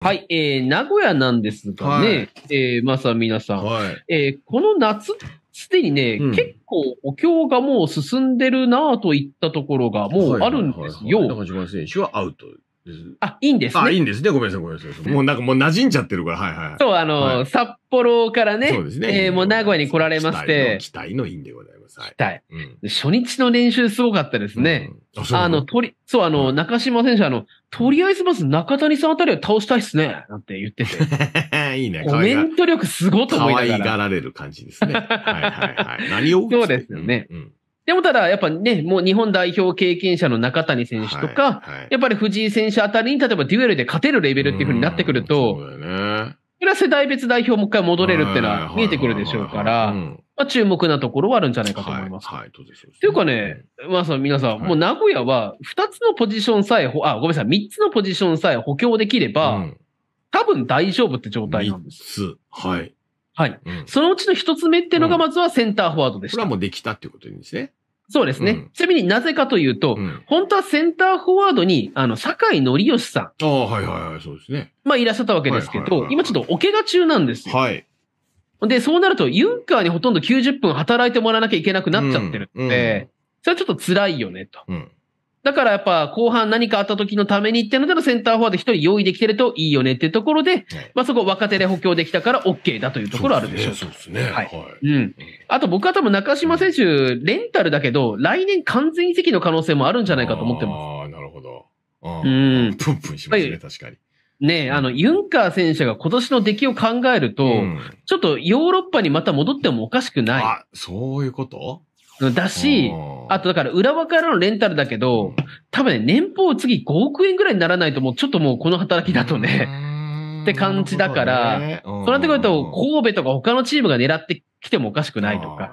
はい、えー、名古屋なんですがね、はい、えー、まさ皆さん、はい、えー、この夏、すでにね、うん、結構お経がもう進んでるなぁといったところがもうあるんですよ。中島選手はアウトあ、いいんです、ね、あ、いいんですね。ごめんなさい、ごめんなさい。もうなんかもう馴染んじゃってるから、はいはい。そう、あの、はい、札幌からね、そうですね。えー、もう名古屋に来られまして。期待の期待のでございます。はい、期待、うん、初日の練習すごかったですね。うん、ああの、とり、そう、あの、はい、中島選手、あの、とりあえずまず中谷さんあたりを倒したいっすね、なんて言ってて。いいね、コメント力すごと思いながら。可愛がられる感じですね。はいはいはい。何をそうですよね。うんでもただ、やっぱね、もう日本代表経験者の中谷選手とか、はいはい、やっぱり藤井選手あたりに、例えばデュエルで勝てるレベルっていうふうになってくると、うそね。それは世代別代表もう一回戻れるっていうのは見えてくるでしょうから、まあ、注目なところはあるんじゃないかと思います。はい、はい、どうでしょう、というかね、まあその皆さん、はい、もう名古屋は2つのポジションさえ、あ、ごめんなさい、3つのポジションさえ補強できれば、うん、多分大丈夫って状態なんです。3つ。はい。はい。うん、そのうちの1つ目っていうのが、まずはセンターフォワードでした。これはもうできたっていうことですね。そうですね。うん、ちなみになぜかというと、うん、本当はセンターフォワードに、あの、坂井則義さん。ああ、はいはいはい、そうですね。まあ、いらっしゃったわけですけど、今ちょっとお怪我中なんですよ。はい。で、そうなると、ユンカーにほとんど90分働いてもらわなきゃいけなくなっちゃってるんで、うん、それはちょっと辛いよね、と。うんだからやっぱ後半何かあった時のためにっていうのでのセンターフォワード一人用意できてるといいよねっていうところで、まあそこ若手で補強できたから OK だというところあるでしょう。そうですね。はい。うん。あと僕は多分中島選手、レンタルだけど、来年完全移籍の可能性もあるんじゃないかと思ってます。ああ、なるほど。うん。プンプンしますね、確かに。ねあの、ユンカー選手が今年の出来を考えると、ちょっとヨーロッパにまた戻ってもおかしくない。あ、そういうことだし、あとだから浦和からのレンタルだけど、多分ね、年俸次5億円ぐらいにならないともうちょっともうこの働きだとね、って感じだから、そうなってくると神戸とか他のチームが狙ってきてもおかしくないとか。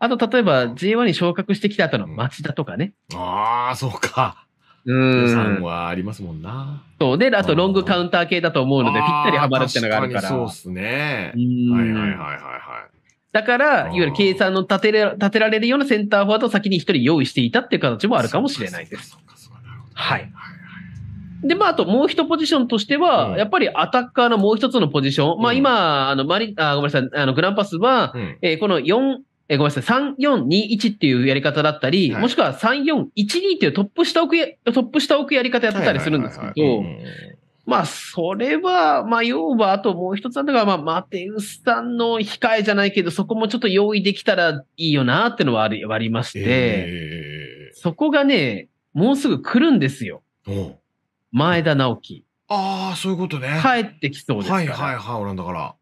あと、例えば J1 に昇格してきた後の町田とかね。ああ、そうか。うん。さはありますもんな。そうね。あと、ロングカウンター系だと思うので、ぴったりハマるってのがあるから。そうっすね。はいはいはいはい。だから、いわゆる計算の立てれ立てられるようなセンターフォワードを先に一人用意していたっていう形もあるかもしれないです。はい。で、まあ、あともう一ポジションとしては、うん、やっぱりアタッカーのもう一つのポジション。まあ、今、あの、マリ、あ、ごめんなさい、あの、グランパスは、うん、えー、この四えー、ごめんなさい、3421っていうやり方だったり、はい、もしくは3412っていうトップ下置く、トップ下置くやり方やったりするんですけど、まあ、それは、まあ、要は、あともう一つあるのが、まあ、マテウスさんの控えじゃないけど、そこもちょっと用意できたらいいよなってのはありありまして、えー、そこがね、もうすぐ来るんですよ。前田直樹。ああ、そういうことね。帰ってきそうですはいはいはい、オランダから。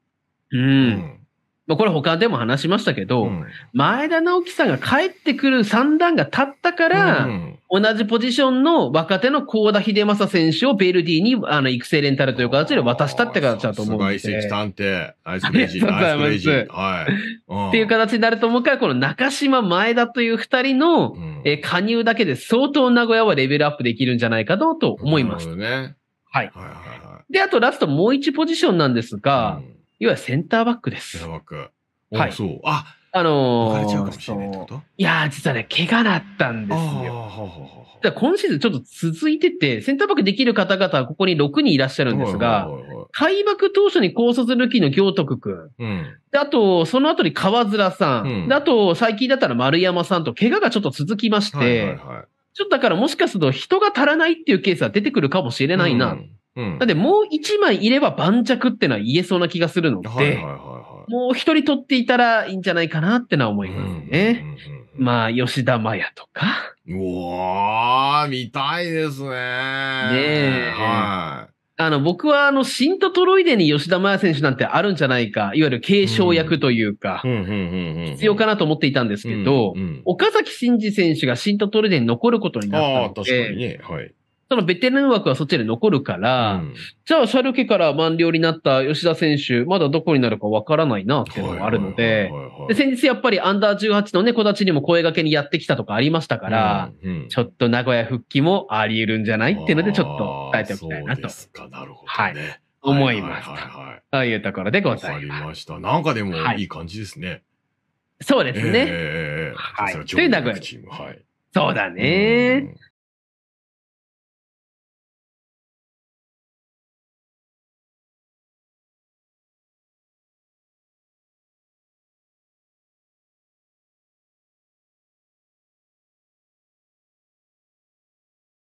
うん、うんまあ、これ他でも話しましたけど、うん、前田直樹さんが帰ってくる三段が立ったから、うん、同じポジションの若手の高田秀正選手をベルディにあの育成レンタルという形で渡したって形だと思うんで。すごい探偵、アイスレジアイスレジはい。う っていう形になると思うから、この中島、前田という二人の、え加入だけで相当名古屋はレベルアップできるんじゃないかと思います。なるほどね。はい。はいはいはい、で、あとラストもう一ポジションなんですが、うんいわゆるセンターバックです。センターバック。はい。そう。ああのー、いや実はね、怪我だったんですよ。今シーズンちょっと続いてて、センターバックできる方々はここに6人いらっしゃるんですが、開幕当初に高卒ルきキーの行徳くうん、あと、その後に川面さん、うん、あと、最近だったら丸山さんと、怪我がちょっと続きまして、ちょっとだからもしかすると人が足らないっていうケースは出てくるかもしれないな。うんうん。で、もう一枚いれば盤石ってのは言えそうな気がするので、はいはいはいはい、もう一人取っていたらいいんじゃないかなってのは思いますね。うんうんうんうん、まあ、吉田麻也とか。うわー、見たいですね。ねえ。はい。あの、僕はあの、シントトロイデに吉田麻也選手なんてあるんじゃないか、いわゆる継承役というか、必要かなと思っていたんですけど、うんうん岡崎慎二選手がシントトロイデに残ることになったので、あ確かにね、はい。そのベテラン枠はそっちで残るから、うん、じゃあ、シャルケから満了になった吉田選手、まだどこになるかわからないなっていうのがあるので、先日やっぱりアンダー18のね、子たちにも声がけにやってきたとかありましたから、うんうん、ちょっと名古屋復帰もあり得るんじゃないっていうので、ちょっと伝えておきたいなと。なるほど、ね、はい。思います。というところでございます。わかりました。なんかでもいい感じですね。はい、そうですね。えー、はい。という名古屋。はい。そうだね。